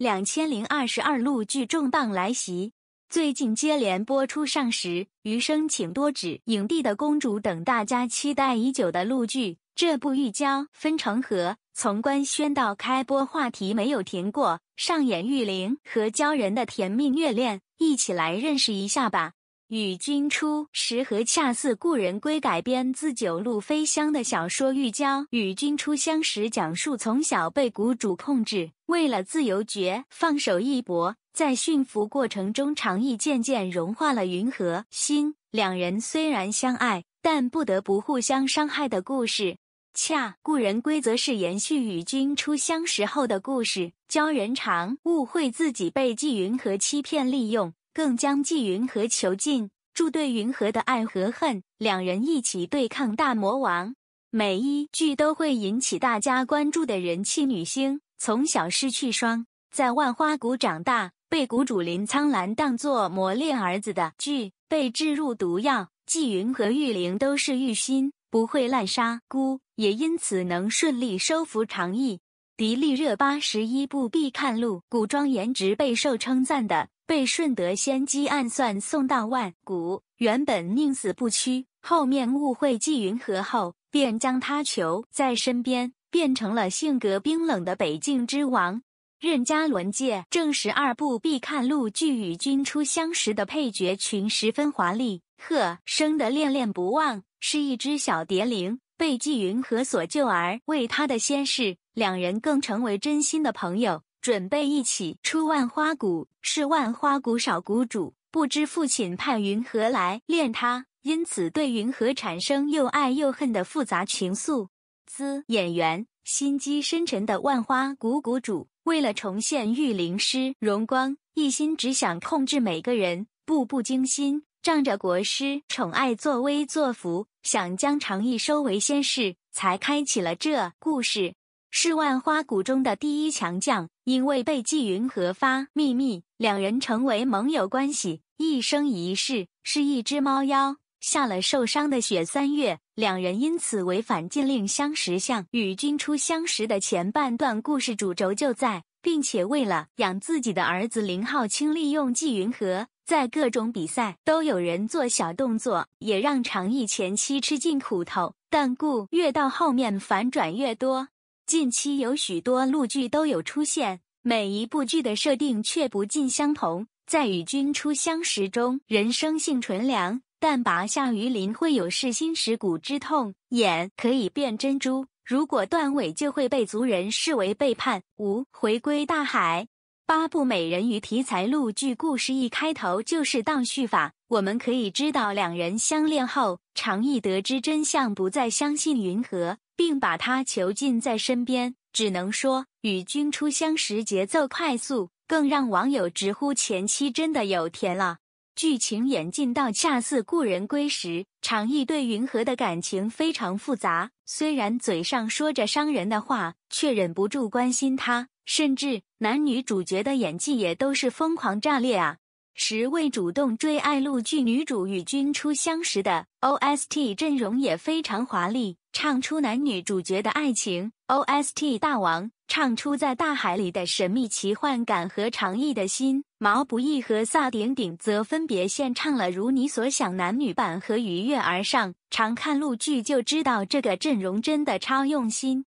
两千零二十二路剧重磅来袭，最近接连播出《上时余生请多指》《影帝的公主》等大家期待已久的陆剧。这部《玉娇分成河》从官宣到开播，话题没有停过，上演玉玲和鲛人的甜蜜虐恋，一起来认识一下吧。与君初识和恰似故人归改编自九路飞香的小说《玉娇与君初相识》，讲述从小被谷主控制，为了自由绝，放手一搏，在驯服过程中，长意渐渐融化了云和心。两人虽然相爱，但不得不互相伤害的故事。恰故人归则是延续与君初相识后的故事，鲛人长误会自己被纪云和欺骗利用。更将纪云禾囚禁，铸对云禾的爱和恨，两人一起对抗大魔王。每一句都会引起大家关注的人气女星，从小失去双，在万花谷长大，被谷主林苍兰当作磨练儿子的。剧，被置入毒药，纪云和玉玲都是玉心，不会滥杀孤，也因此能顺利收服长意。迪丽热巴十一部必看录，古装颜值备受称赞的，被顺德仙姬暗算送到万古，原本宁死不屈，后面误会纪云禾后便将他囚在身边，变成了性格冰冷的北境之王。任嘉伦借正十二部必看录剧与君初相识的配角群十分华丽，呵，生得恋恋不忘，是一只小蝶灵，被纪云禾所救而为他的仙世。两人更成为真心的朋友，准备一起出万花谷是万花谷少谷主。不知父亲派云何来练他，因此对云何产生又爱又恨的复杂情愫。滋演员，心机深沉的万花谷谷主，为了重现御灵师荣光，一心只想控制每个人，步步惊心，仗着国师宠爱作威作福，想将长意收为先世，才开启了这故事。是万花谷中的第一强将，因为被纪云和发秘密，两人成为盟友关系，一生一世。是一只猫妖，下了受伤的雪三月，两人因此违反禁令相识。相与君初相识的前半段故事主轴就在，并且为了养自己的儿子林浩清，利用纪云和在各种比赛都有人做小动作，也让长毅前期吃尽苦头。但故越到后面反转越多。近期有许多陆剧都有出现，每一部剧的设定却不尽相同。在《与君初相识》中，人生性纯良，但拔下鱼鳞会有噬心蚀骨之痛；眼可以变珍珠，如果断尾就会被族人视为背叛。五回归大海，八部美人鱼题材陆剧故事一开头就是倒叙法，我们可以知道两人相恋后，常易得知真相，不再相信云河。并把他囚禁在身边，只能说与君初相识节奏快速，更让网友直呼前期真的有甜了。剧情演进到恰似故人归时，常毅对云禾的感情非常复杂，虽然嘴上说着伤人的话，却忍不住关心他，甚至男女主角的演技也都是疯狂炸裂啊！十位主动追爱陆剧女主与君初相识的 OST 阵容也非常华丽，唱出男女主角的爱情。OST 大王唱出在大海里的神秘奇幻感和长意的心，毛不易和萨顶顶则分别献唱了《如你所想》男女版和《愉悦而上》。常看陆剧就知道，这个阵容真的超用心。